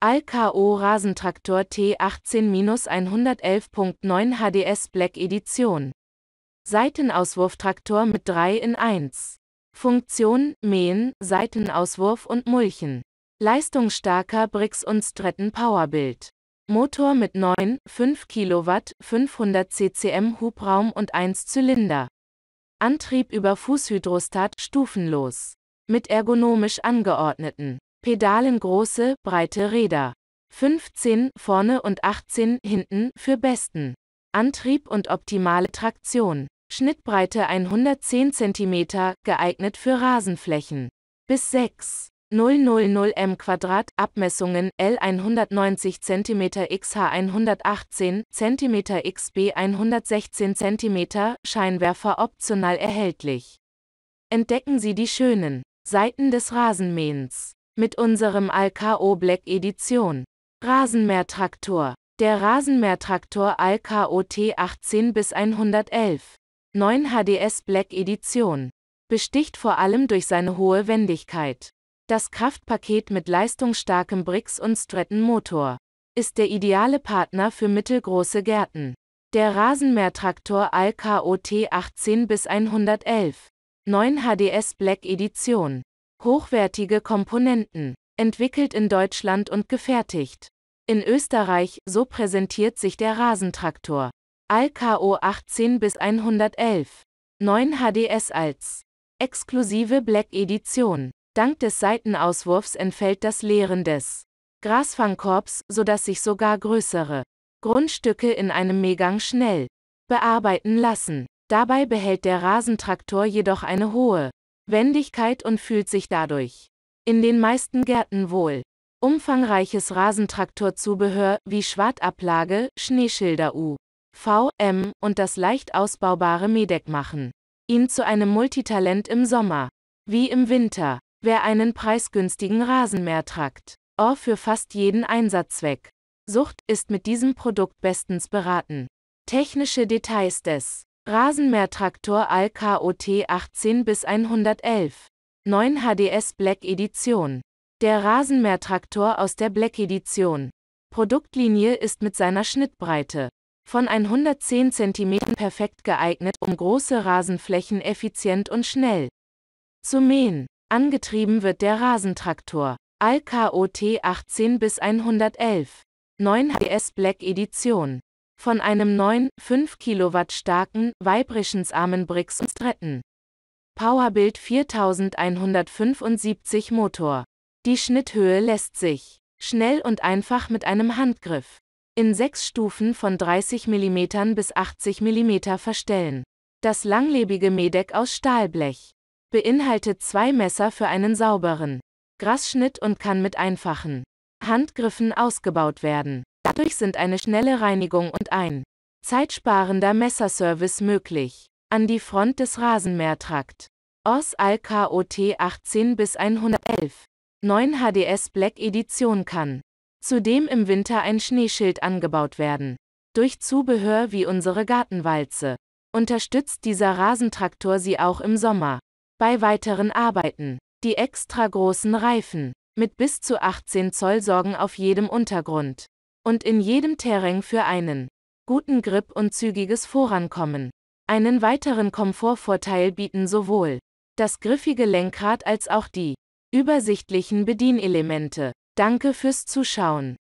Alcao Rasentraktor T18-111.9 HDS Black Edition. Seitenauswurftraktor mit 3 in 1. Funktion: Mähen, Seitenauswurf und Mulchen. Leistungsstarker Brix und Stretten Powerbild. Motor mit 9, 5 Kilowatt, 500 CCM Hubraum und 1 Zylinder. Antrieb über Fußhydrostat stufenlos. Mit ergonomisch angeordneten Pedalen große, breite Räder. 15 vorne und 18 hinten für besten Antrieb und optimale Traktion. Schnittbreite 110 cm, geeignet für Rasenflächen. Bis 6. 000m Quadrat, Abmessungen L 190 cm xh 118 cm xb 116 cm, Scheinwerfer optional erhältlich. Entdecken Sie die schönen Seiten des Rasenmähens mit unserem Alkao Black Edition. Rasenmähertraktor. Der Rasenmähertraktor Alkao T18 bis 111. 9 HDS Black Edition. Besticht vor allem durch seine hohe Wendigkeit. Das Kraftpaket mit leistungsstarkem Brix und Stratton Motor ist der ideale Partner für mittelgroße Gärten. Der Rasenmähertraktor ALKOT 18 bis 111. 9 HDS Black Edition. Hochwertige Komponenten. Entwickelt in Deutschland und gefertigt. In Österreich, so präsentiert sich der Rasentraktor. ALKO 18 bis 111. 9 HDS als exklusive Black Edition. Dank des Seitenauswurfs entfällt das Leeren des Grasfangkorbs, sodass sich sogar größere Grundstücke in einem Mähgang schnell bearbeiten lassen. Dabei behält der Rasentraktor jedoch eine hohe Wendigkeit und fühlt sich dadurch in den meisten Gärten wohl. Umfangreiches Rasentraktorzubehör wie Schwartablage, Schneeschilder U, V, M und das leicht ausbaubare Medeck machen ihn zu einem Multitalent im Sommer wie im Winter. Wer einen preisgünstigen Rasenmäher tragt, or oh, für fast jeden Einsatzzweck. Sucht ist mit diesem Produkt bestens beraten. Technische Details des Rasenmähertraktor ALKOT 18 bis 111 9 HDS Black Edition. Der Rasenmähertraktor aus der Black Edition. Produktlinie ist mit seiner Schnittbreite von 110 cm perfekt geeignet, um große Rasenflächen effizient und schnell zu mähen. Angetrieben wird der Rasentraktor. AlKOT 18 bis 111. 9 HS Black Edition. Von einem neuen, 5 Kilowatt starken, vibrationsarmen Bricks und Stretten. Powerbild 4175 Motor. Die Schnitthöhe lässt sich schnell und einfach mit einem Handgriff in sechs Stufen von 30 mm bis 80 mm verstellen. Das langlebige Medek aus Stahlblech Beinhaltet zwei Messer für einen sauberen Grasschnitt und kann mit einfachen Handgriffen ausgebaut werden. Dadurch sind eine schnelle Reinigung und ein zeitsparender Messerservice möglich. An die Front des Rasenmähertrakt. OS ALKOT 18 bis 111. 9 HDS Black Edition kann. Zudem im Winter ein Schneeschild angebaut werden. Durch Zubehör wie unsere Gartenwalze. Unterstützt dieser Rasentraktor sie auch im Sommer. Bei weiteren Arbeiten. Die extra großen Reifen mit bis zu 18 Zoll sorgen auf jedem Untergrund und in jedem Terrain für einen guten Grip und zügiges Vorankommen. Einen weiteren Komfortvorteil bieten sowohl das griffige Lenkrad als auch die übersichtlichen Bedienelemente. Danke fürs Zuschauen.